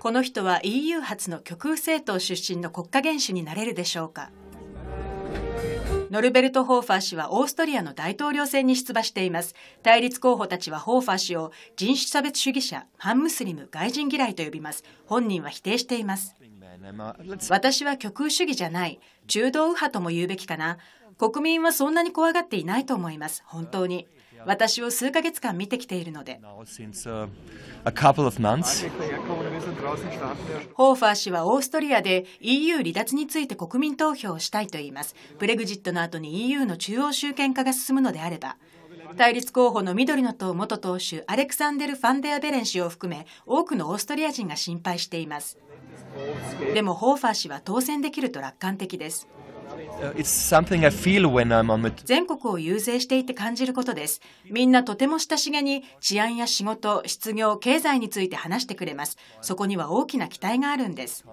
この人は EU 発の極右政党出身の国家元首になれるでしょうかノルベルト・ホーファー氏はオーストリアの大統領選に出馬しています。対立候補たちはホーファー氏を人種差別主義者、反ムスリム、外人嫌いと呼びます。本人は否定しています。私は極右主義じゃない。中道右派とも言うべきかな。国民はそんなに怖がっていないと思います、本当に。私を数ヶ月間見てきているので。ホーファー氏はオーストリアで EU 離脱について国民投票をしたいと言います。ブレグジットの後に EU の中央集権化が進むのであれば。対立候補の緑の党元党首アレクサンデル・ファンデア・ベレン氏を含め多くのオーストリア人が心配しています。でもホーファー氏は当選できると楽観的です。全国を遊説していて感じることです。みんなとても親しげに治安や仕事、失業、経済について話してくれます。そこには大きな期待があるんです。